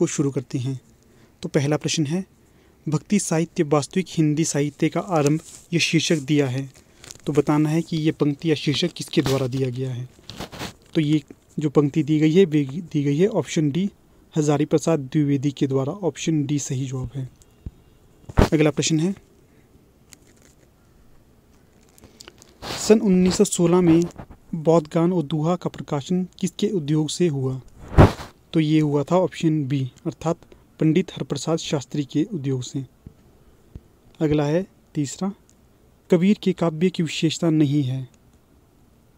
को शुरू करते हैं तो पहला प्रश्न है भक्ति साहित्य वास्तविक हिंदी साहित्य का आरंभ यह शीर्षक दिया है तो बताना है कि ये पंक्ति या शीर्षक किसके द्वारा दिया गया है तो ये जो पंक्ति दी गई है वे दी गई है ऑप्शन डी हजारी प्रसाद द्विवेदी के द्वारा ऑप्शन डी सही जवाब है अगला प्रश्न है सन 1916 में बौद्ध गान और दुहा का प्रकाशन किसके उद्योग से हुआ तो ये हुआ था ऑप्शन बी अर्थात पंडित हरप्रसाद शास्त्री के उद्योग से अगला है तीसरा कबीर के काव्य की विशेषता नहीं है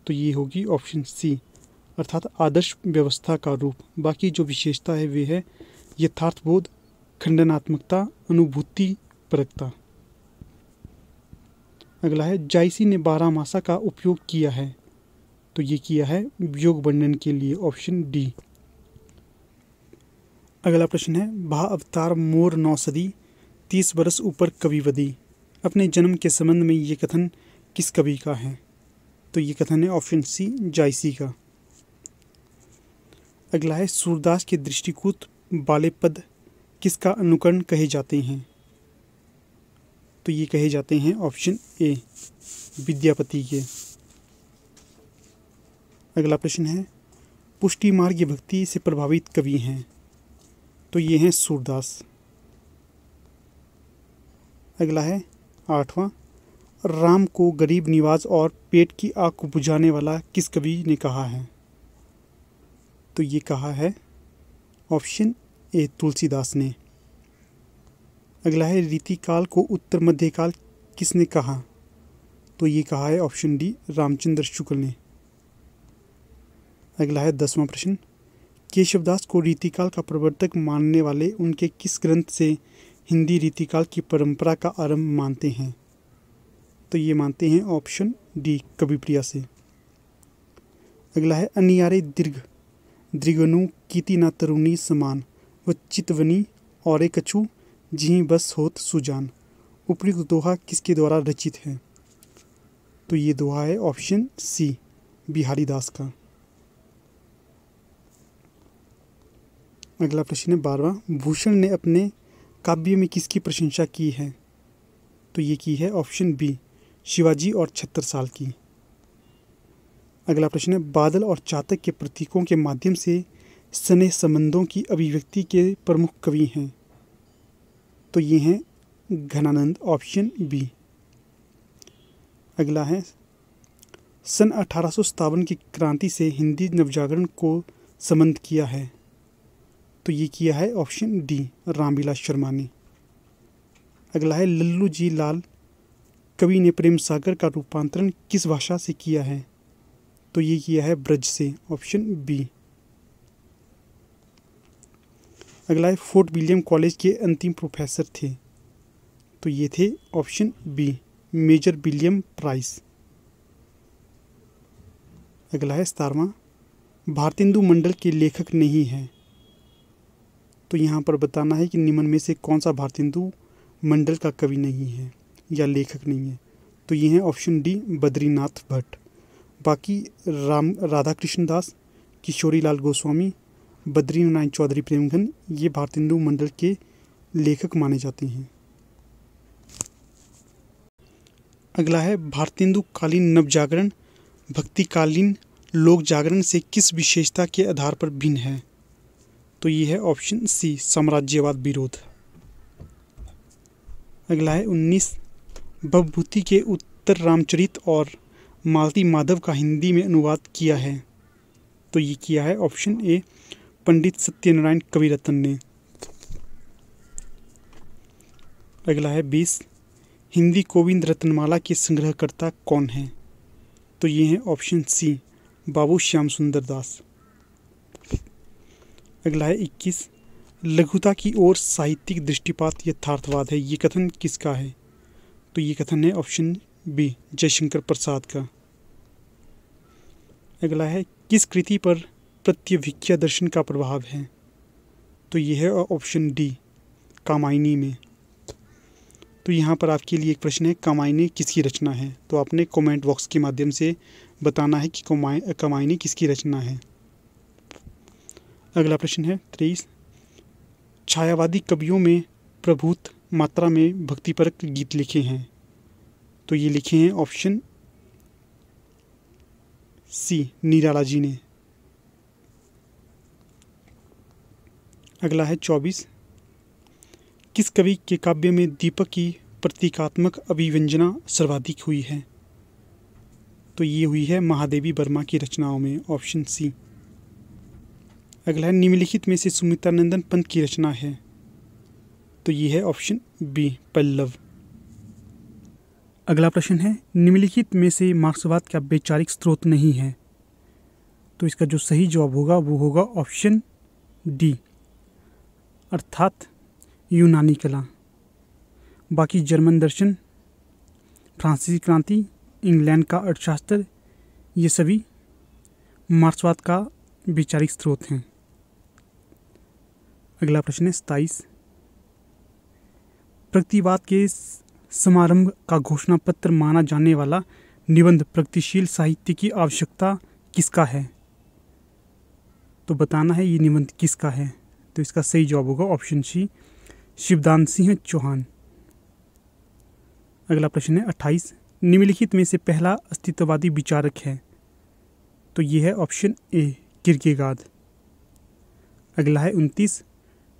तो ये होगी ऑप्शन सी अर्थात आदर्श व्यवस्था का रूप बाकी जो विशेषता है वे है यथार्थबोध खंडनात्मकता अनुभूति परकता अगला है जायसी ने बारह मासा का उपयोग किया है तो ये किया है योग वर्णन के लिए ऑप्शन डी अगला प्रश्न है भा अवतार मोर नौसदी तीस बरस ऊपर कविवदी अपने जन्म के संबंध में ये कथन किस कवि का है तो ये कथन है ऑप्शन सी जायसी का अगला है सूरदास के दृष्टिकूत बाले पद किसका अनुकरण कहे जाते हैं तो ये कहे जाते हैं ऑप्शन ए विद्यापति के अगला प्रश्न है पुष्टि मार्ग भक्ति से प्रभावित कवि हैं तो ये हैं सूरदास अगला है आठवां राम को गरीब निवाज और पेट की आग को बुझाने वाला किस कवि ने कहा है तो ये कहा है ऑप्शन ए तुलसीदास ने अगला है रीतिकाल को उत्तर मध्यकाल किसने कहा तो ये कहा है ऑप्शन डी रामचंद्र शुक्ल ने अगला है दसवां प्रश्न केशवदास को रीतिकाल का प्रवर्तक मानने वाले उनके किस ग्रंथ से हिंदी रीतिकाल की परंपरा का आरंभ मानते हैं तो ये मानते हैं ऑप्शन डी कविप्रिया से अगला है अनियारे दीर्घ दृगनु कीति ना तरुणी समान व चितवनी और कछु जी बस होत सुजान उपयुक्त दोहा किसके द्वारा रचित है तो ये दोहा है ऑप्शन सी बिहारी दास का अगला प्रश्न है बारवा भूषण ने अपने काव्य में किसकी प्रशंसा की है तो ये की है ऑप्शन बी शिवाजी और छत्तर साल की अगला प्रश्न है बादल और चातक के प्रतीकों के माध्यम से स्नेह संबंधों की अभिव्यक्ति के प्रमुख कवि हैं तो ये हैं घनानंद ऑप्शन बी अगला है सन अठारह की क्रांति से हिंदी नवजागरण को संबंध किया है तो ये किया है ऑप्शन डी रामविलास शर्मा ने अगला है लल्लू जी लाल कवि ने प्रेम सागर का रूपांतरण किस भाषा से किया है तो ये किया है ब्रज से ऑप्शन बी अगला है फोर्ट विलियम कॉलेज के अंतिम प्रोफेसर थे तो ये थे option B major William Price अगला है सतारवा भारतेंदु मंडल के लेखक नहीं हैं तो यहाँ पर बताना है कि निम्न में से कौन सा भारतेंदु मंडल का कवि नहीं है या लेखक नहीं है तो ये हैं ऑप्शन डी बद्रीनाथ भट्ट बाकी राम राधा कृष्ण दास किशोरी लाल गोस्वामी बद्री नारायण चौधरी प्रेमघन ये भारतेंदु मंडल के लेखक माने जाते हैं अगला है भारतेंदु कालीन नवजागरण भक्तिकालीन लोक जागरण से किस विशेषता के आधार पर भिन्न है तो ये है ऑप्शन सी साम्राज्यवाद विरोध अगला है उन्नीस भवभूति के उत्तर रामचरित और मालती माधव का हिंदी में अनुवाद किया है तो ये किया है ऑप्शन ए पंडित सत्यनारायण कविरत्न ने अगला है बीस हिंदी गोविंद रत्नमाला के संग्रहकर्ता कौन है तो ये हैं ऑप्शन सी बाबू श्याम सुंदर दास अगला है इक्कीस लघुता की ओर साहित्यिक दृष्टिपात यथार्थवाद है ये कथन किसका है तो ये कथन है ऑप्शन बी जयशंकर प्रसाद का अगला है किस कृति पर प्रत्यभिज्ञा दर्शन का प्रभाव है तो यह है ऑप्शन डी कामायनी में तो यहाँ पर आपके लिए एक प्रश्न है कामायनी किसकी रचना है तो आपने कमेंट बॉक्स के माध्यम से बताना है कि कमायनी किसकी रचना है अगला प्रश्न है तेईस छायावादी कवियों में प्रभुत मात्रा में भक्तिपरक गीत लिखे हैं तो ये लिखे हैं ऑप्शन सी निराला जी ने अगला है चौबीस किस कवि के काव्य में दीपक की प्रतीकात्मक अभिव्यंजना सर्वाधिक हुई है तो ये हुई है महादेवी वर्मा की रचनाओं में ऑप्शन सी अगला है निम्नलिखित में से सुमित्रानंदन पंत की रचना है तो ये है ऑप्शन बी पल्लव अगला प्रश्न है निम्नलिखित में से मार्क्सवाद का वैचारिक स्रोत नहीं है तो इसका जो सही जवाब होगा वो होगा ऑप्शन डी अर्थात यूनानी कला बाकी जर्मन दर्शन फ्रांसीसी क्रांति इंग्लैंड का अर्थशास्त्र ये सभी मार्क्सवाद का वैचारिक स्रोत हैं अगला प्रश्न है सताईस प्रगतिवाद के समारंभ का घोषणा पत्र माना जाने वाला निबंध प्रगतिशील साहित्य की आवश्यकता किसका है तो बताना है ये निबंध किसका है तो इसका सही जवाब होगा ऑप्शन सी शिवदान सिंह चौहान अगला प्रश्न है अट्ठाईस निम्नलिखित में से पहला अस्तित्ववादी विचारक है तो ये है ऑप्शन ए किरकेगाद अगला है उनतीस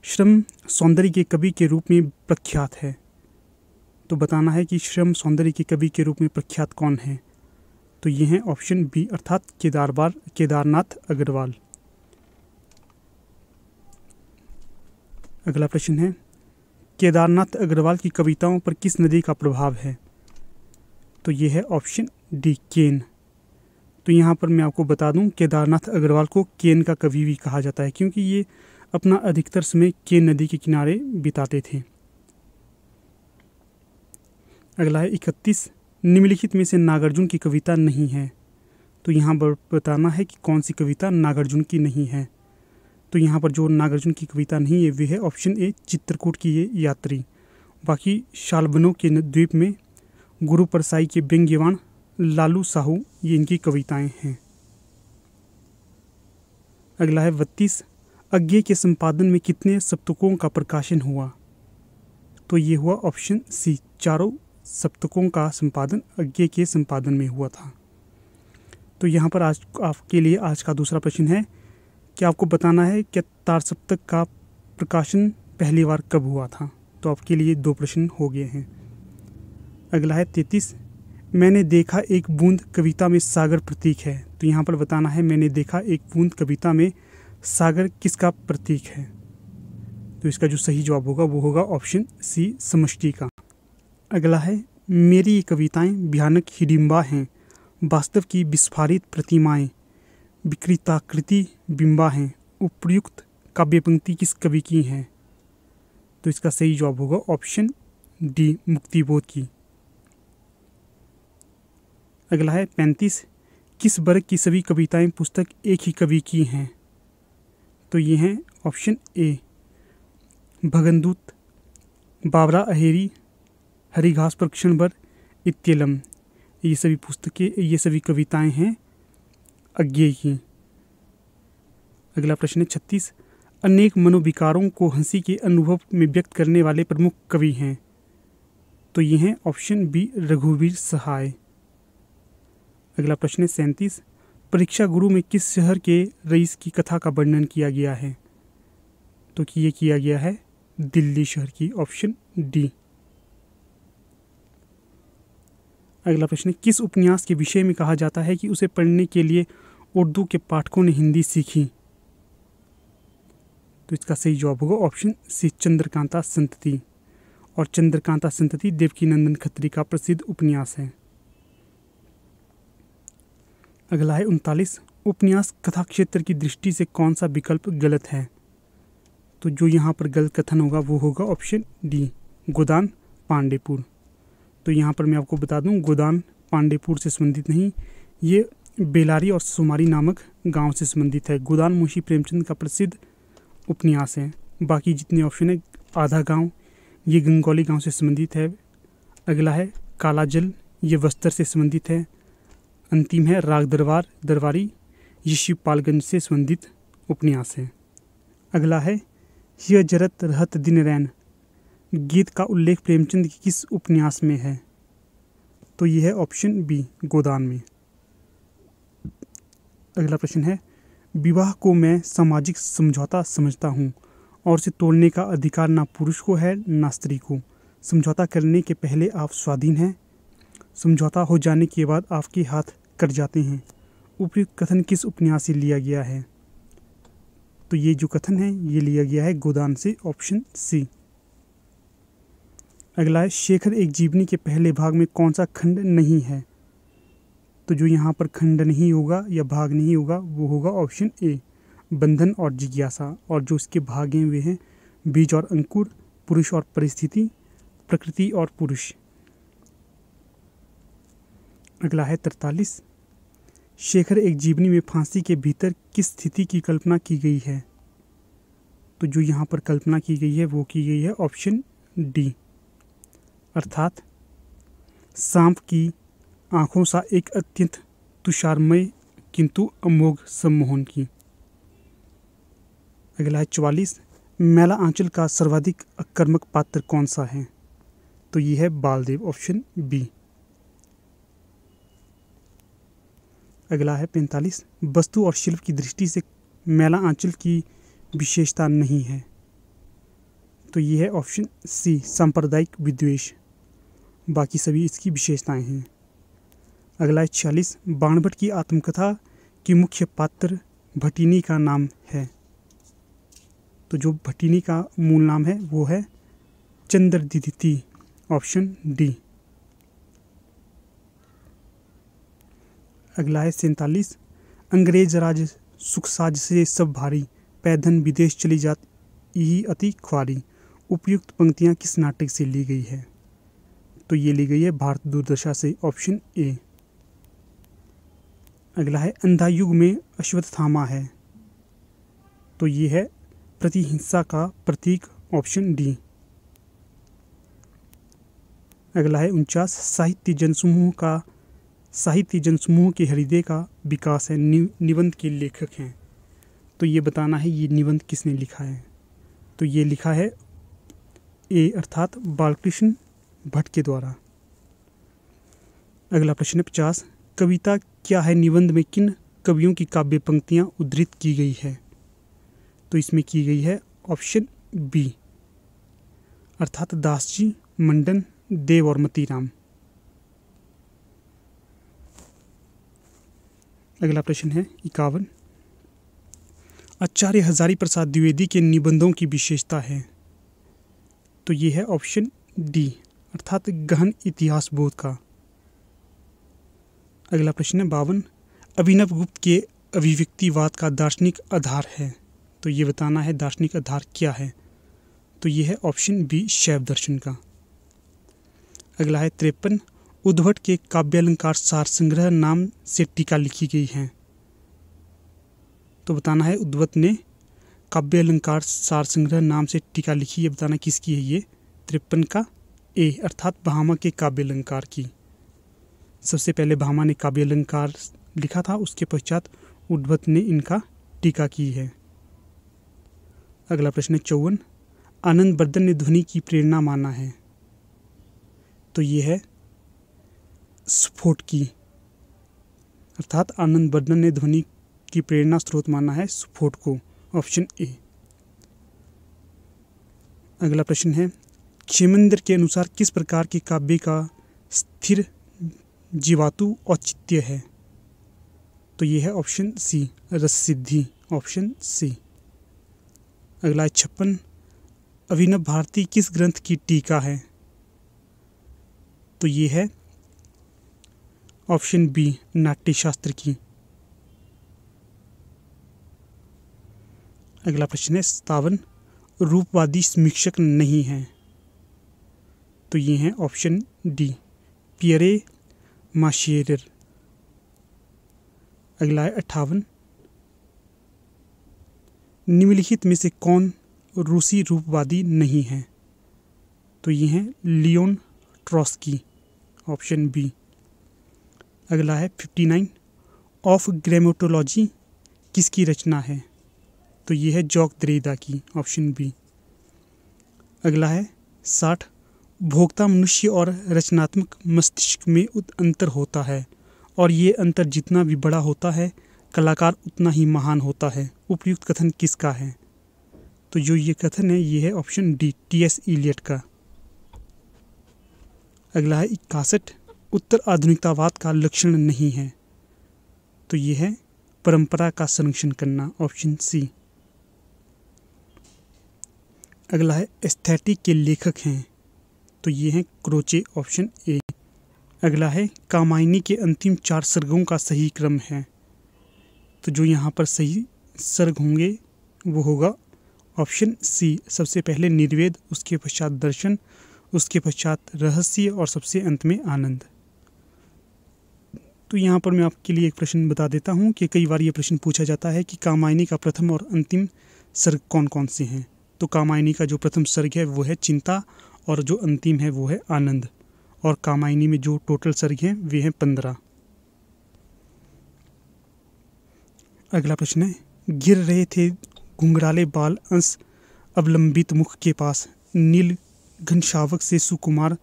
श्रम सौंदर्य के कवि के रूप में प्रख्यात है तो बताना है कि श्रम सौंदर्य के कवि के रूप में प्रख्यात कौन है तो ये हैं ऑप्शन बी अर्थात केदारवार केदारनाथ अग्रवाल अगला प्रश्न है केदारनाथ अग्रवाल की कविताओं पर किस नदी का प्रभाव है तो ये है ऑप्शन डी केन तो यहाँ पर मैं आपको बता दूँ केदारनाथ अग्रवाल को केन का कवि भी कहा जाता है क्योंकि ये अपना अधिकतर समय केन नदी के किनारे बिताते थे अगला है इकतीस निम्नलिखित में से नागार्जुन की कविता नहीं है तो यहाँ पर बताना है कि कौन सी कविता नागार्जुन की नहीं है तो यहाँ पर जो नागार्जुन की कविता नहीं है वे है ऑप्शन ए चित्रकूट की ये यात्री बाकी शालबनो के द्वीप में गुरु परसाई के व्यंग्यवाण लालू साहू ये इनकी कविताएं हैं अगला है बत्तीस अज्ञे के संपादन में कितने सप्तकों का प्रकाशन हुआ तो ये हुआ ऑप्शन सी चारों सप्तकों का संपादन अज्ञे के संपादन में हुआ था तो यहाँ पर आज आपके लिए आज का दूसरा प्रश्न है कि आपको बताना है क्या तार सप्तक का प्रकाशन पहली बार कब हुआ था तो आपके लिए दो प्रश्न हो गए हैं अगला है तैतीस मैंने देखा एक बूंद कविता में सागर प्रतीक है तो यहाँ पर बताना है मैंने देखा एक बूंद कविता में सागर किसका प्रतीक है तो इसका जो सही जवाब होगा वो होगा ऑप्शन सी समष्टि का अगला है मेरी कविताएं भयानक हिडिम्बा हैं वास्तव की विस्फारित प्रतिमाएं विकृताकृति बिंबा हैं उपयुक्त काव्य पंक्ति किस कवि की हैं तो इसका सही जवाब होगा ऑप्शन डी मुक्तिबोध की अगला है पैंतीस किस वर्ग की सभी कविताएं पुस्तक एक ही कवि की हैं तो ये हैं ऑप्शन ए भगनदूत बाबरा अहेरी हरी घास पर क्षणभर इत्यलम ये सभी पुस्तकें ये सभी कविताएं हैं अज्ञे की अगला प्रश्न है छत्तीस अनेक मनोविकारों को हंसी के अनुभव में व्यक्त करने वाले प्रमुख कवि हैं तो ये हैं ऑप्शन बी रघुवीर सहाय अगला प्रश्न है सैंतीस परीक्षा गुरु में किस शहर के रईस की कथा का वर्णन किया गया है तो कि ये किया गया है दिल्ली शहर की ऑप्शन डी अगला प्रश्न किस उपन्यास के विषय में कहा जाता है कि उसे पढ़ने के लिए उर्दू के पाठकों ने हिंदी सीखी तो इसका सही जवाब होगा ऑप्शन सी चंद्रकांता संतति और चंद्रकांता संतति देवकी नंदन खत्री का प्रसिद्ध उपन्यास है अगला है उनतालीस उपन्यास कथा क्षेत्र की दृष्टि से कौन सा विकल्प गलत है तो जो यहाँ पर गलत कथन होगा वो होगा ऑप्शन डी गोदान पांडेपुर तो यहाँ पर मैं आपको बता दूँ गोदान पांडेपुर से संबंधित नहीं ये बेलारी और सुमारी नामक गांव से संबंधित है गोदान मुंशी प्रेमचंद का प्रसिद्ध उपन्यास है बाकी जितने ऑप्शन है आधा गांव ये गंगौली गांव से संबंधित है अगला है कालाजल ये बस्तर से संबंधित है अंतिम है राग दरबार दरबारी ये शिवपालगंज से संबंधित उपन्यास है अगला है यह जरत रहत दिन रैन गीत का उल्लेख प्रेमचंद की किस उपन्यास में है तो यह है ऑप्शन बी गोदान में अगला प्रश्न है विवाह को मैं सामाजिक समझौता समझता हूँ और इसे तोड़ने का अधिकार ना पुरुष को है ना स्त्री को समझौता करने के पहले आप स्वाधीन हैं समझौता हो जाने के बाद आपके हाथ कर जाते हैं उपयुक्त कथन किस उपन्यास से लिया गया है तो ये जो कथन है ये लिया गया है गोदान से ऑप्शन सी अगला है शेखर एक जीवनी के पहले भाग में कौन सा खंड नहीं है तो जो यहाँ पर खंड नहीं होगा या भाग नहीं होगा वो होगा ऑप्शन ए बंधन और जिज्ञासा और जो इसके भाग हैं वे हैं बीज और अंकुर पुरुष और परिस्थिति प्रकृति और पुरुष अगला है तरतालीस शेखर एक जीवनी में फांसी के भीतर किस स्थिति की कल्पना की गई है तो जो यहाँ पर कल्पना की गई है वो की गई है ऑप्शन डी अर्थात सांप की आँखों सा एक अत्यंत तुषारमय किंतु अमोघ सम्मोहन की अगला है चवालीस मेला आंचल का सर्वाधिक आक्रमक पात्र कौन सा है तो ये है बालदेव ऑप्शन बी अगला है पैंतालीस वस्तु और शिल्प की दृष्टि से मेला आंचल की विशेषता नहीं है तो ये है ऑप्शन सी सांप्रदायिक विद्वेश बाकी सभी इसकी विशेषताएं हैं अगला है छियालीस बाणभट्ट की आत्मकथा की मुख्य पात्र भटीनी का नाम है तो जो भटीनी का मूल नाम है वो है चंद्रदिदिति ऑप्शन डी अगला है सैंतालीस अंग्रेज राज साज से सब भारी पैधन विदेश चली जात यही अति ख्वारी उपयुक्त पंक्तियाँ किस नाटक से ली गई है तो ये ली गई है भारत दूरदशा से ऑप्शन ए अगला है अंधायुग में अश्वत्थामा है तो ये है प्रतिहिंसा का प्रतीक ऑप्शन डी अगला है उनचास साहित्य जनसमूह का साहित्य जनसमूह के हृदय का विकास है निबंध के लेखक हैं तो ये बताना है ये निबंध किसने लिखा है तो ये लिखा है ए अर्थात बालकृष्ण भट्ट के द्वारा अगला प्रश्न है पचास कविता क्या है निबंध में किन कवियों की काव्य पंक्तियां उद्धृत की गई है तो इसमें की गई है ऑप्शन बी अर्थात दास जी मंडन देव और मतीराम अगला प्रश्न है इक्यावन आचार्य हजारी प्रसाद द्विवेदी के निबंधों की विशेषता है तो ये है ऑप्शन डी अर्थात गहन इतिहास बोध का अगला प्रश्न है बावन अभिनव गुप्त के अभिव्यक्तिवाद का दार्शनिक आधार है तो ये बताना है दार्शनिक आधार क्या है तो ये है ऑप्शन बी शैव दर्शन का अगला है तिरपन उद्धवट के काव्यालंकार सार संग्रह नाम से टीका लिखी गई है तो बताना है उद्धवत ने काव्य अलंकार सार संग्रह नाम से टीका लिखी है बताना किसकी है ये तिरपन का ए अर्थात भामा के काव्य अलंकार की सबसे पहले भामा ने काव्य अलंकार लिखा था उसके पश्चात उद्धवत ने इनका टीका की है अगला प्रश्न है चौवन आनंद वर्धन ने ध्वनि की प्रेरणा माना है तो ये है स्फोट की अर्थात आनंद बर्धन ने ध्वनि की प्रेरणा स्रोत माना है स्फोट को ऑप्शन ए अगला प्रश्न है क्षेमेंद्र के अनुसार किस प्रकार के काव्य का स्थिर जीवातु औचित्य है तो यह है ऑप्शन सी सिद्धि ऑप्शन सी अगला छप्पन अभिनव भारती किस ग्रंथ की टीका है तो ये है ऑप्शन बी नाट्य शास्त्र की अगला प्रश्न है सतावन रूपवादी समीक्षक नहीं हैं तो ये हैं ऑप्शन डी पियरे माशियर अगला है अट्ठावन निम्नलिखित में से कौन रूसी रूपवादी नहीं है तो ये हैं लियोन ट्रॉस्की ऑप्शन बी अगला है फिफ्टी नाइन ऑफ ग्रेमेटोलॉजी किसकी रचना है तो ये है जॉक द्रेदा की ऑप्शन बी अगला है साठ भोक्ता मनुष्य और रचनात्मक मस्तिष्क में अंतर होता है और ये अंतर जितना भी बड़ा होता है कलाकार उतना ही महान होता है उपयुक्त कथन किसका है तो जो ये कथन है ये है option D T S Eliot का अगला है इक्यासठ उत्तर आधुनिकतावाद का लक्षण नहीं है तो यह है परंपरा का संरक्षण करना ऑप्शन सी अगला है एस्थेटिक के लेखक हैं तो ये हैं क्रोचे ऑप्शन ए अगला है कामायनी के अंतिम चार सर्गों का सही क्रम है तो जो यहाँ पर सही सर्ग होंगे वो होगा ऑप्शन सी सबसे पहले निर्वेद उसके पश्चात दर्शन उसके पश्चात रहस्य और सबसे अंत में आनंद तो यहाँ पर मैं आपके लिए एक प्रश्न बता देता हूँ कि कई बार ये प्रश्न पूछा जाता है कि कामायनी का प्रथम और अंतिम सर्ग कौन कौन से हैं तो कामायनी का जो प्रथम सर्ग है वो है चिंता और जो अंतिम है वो है आनंद और कामायनी में जो टोटल सर्ग हैं वे हैं पंद्रह अगला प्रश्न है गिर रहे थे घुंघराले बाल अंश अवलंबित मुख के पास नील घनशावक से सुकुमार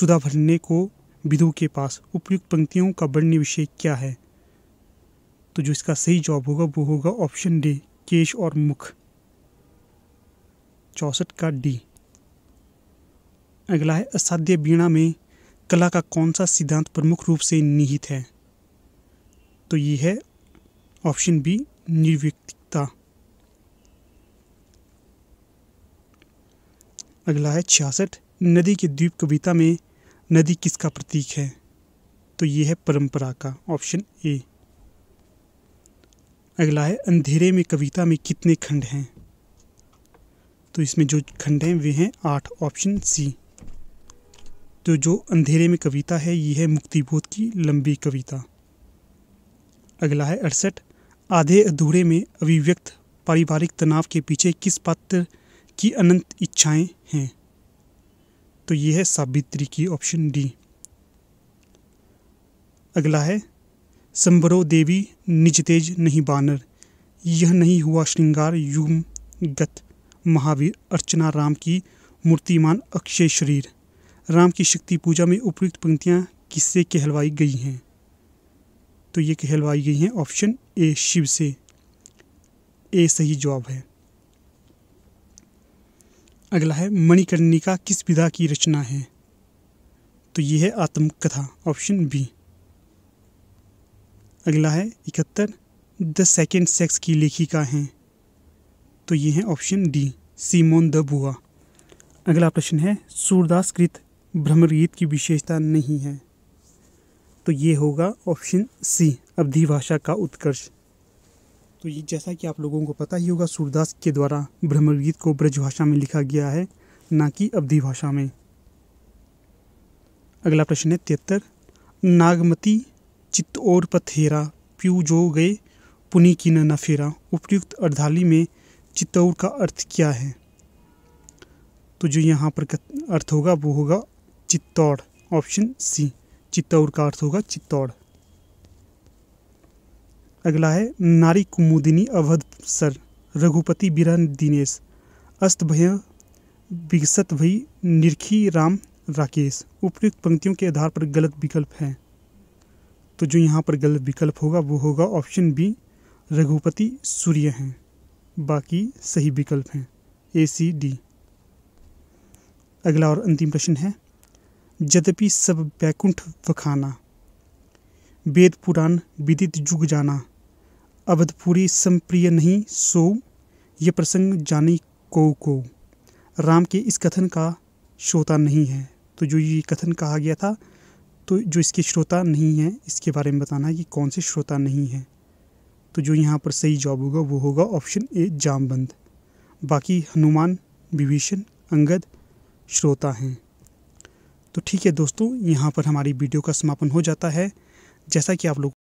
सुधा भरने को विधु के पास उपयुक्त पंक्तियों का वर्ण्य विषय क्या है तो जो इसका सही जवाब होगा वो होगा ऑप्शन डी केश और मुख चौसठ का डी अगला है असाध्य बीणा में कला का कौन सा सिद्धांत प्रमुख रूप से निहित है तो ये है ऑप्शन बी निर्व्यक्तिकता अगला है छियासठ नदी के द्वीप कविता में नदी किसका प्रतीक है तो ये है परंपरा का ऑप्शन ए अगला है अंधेरे में कविता में कितने खंड हैं तो इसमें जो खंड हैं वे हैं आठ ऑप्शन सी तो जो अंधेरे में कविता है ये है मुक्तिबोध की लंबी कविता अगला है अड़सठ आधे अधूरे में अभिव्यक्त पारिवारिक तनाव के पीछे किस पात्र की अनंत इच्छाएं हैं तो ये है सावित्री की ऑप्शन डी अगला है संबरो देवी निज तेज नहीं बानर यह नहीं हुआ श्रृंगार युम गत महावीर अर्चना राम की मूर्तिमान अक्षय शरीर राम की शक्ति पूजा में उपयुक्त पंक्तियाँ किससे कहलवाई गई हैं तो ये कहलवाई गई हैं ऑप्शन ए शिव से ए सही जवाब है अगला है मणिकर्णिका किस विधा की रचना है तो ये है आत्मकथा ऑप्शन बी अगला है इकहत्तर द सेकेंड सेक्स की लेखिका हैं तो ये है ऑप्शन डी सीमोन द बुआ अगला प्रश्न है सूरदास कृत भ्रमरगीत की विशेषता नहीं है तो ये होगा ऑप्शन सी अवधि भाषा का उत्कर्ष तो ये जैसा कि आप लोगों को पता ही होगा सूरदास के द्वारा ब्रह्मगीत को ब्रज भाषा में लिखा गया है ना कि अवधि भाषा में अगला प्रश्न है तिहत्तर नागमती चित्त और पथेरा प्यू जो गए पुनी की न फेरा उपयुक्त अर्धाली में चित्तौर का अर्थ क्या है तो जो यहाँ पर अर्थ होगा वो होगा चित्तौड़ ऑप्शन सी चित्तौर का अर्थ होगा चित्तौड़ अगला है नारी कुमुदिनी अवध सर रघुपति बीरा दिनेश अस्त भय विकसत भई निरखी राम राकेश उपयुक्त पंक्तियों के आधार पर गलत विकल्प हैं तो जो यहाँ पर गलत विकल्प होगा वो होगा ऑप्शन बी रघुपति सूर्य हैं बाकी सही विकल्प हैं ए सी डी अगला और अंतिम प्रश्न है यद्यपि सब वैकुंठ वखाना वेद पुराण विदित जुग जाना अवधपुरी संप्रिय नहीं सो ये प्रसंग जानी को को राम के इस कथन का श्रोता नहीं है तो जो ये कथन कहा गया था तो जो इसके श्रोता नहीं है इसके बारे में बताना है कि कौन से श्रोता नहीं है तो जो यहाँ पर सही जॉब होगा वो होगा ऑप्शन ए जामबंद बाकी हनुमान विभीषण अंगद श्रोता हैं तो ठीक है दोस्तों यहाँ पर हमारी वीडियो का समापन हो जाता है जैसा कि आप लोग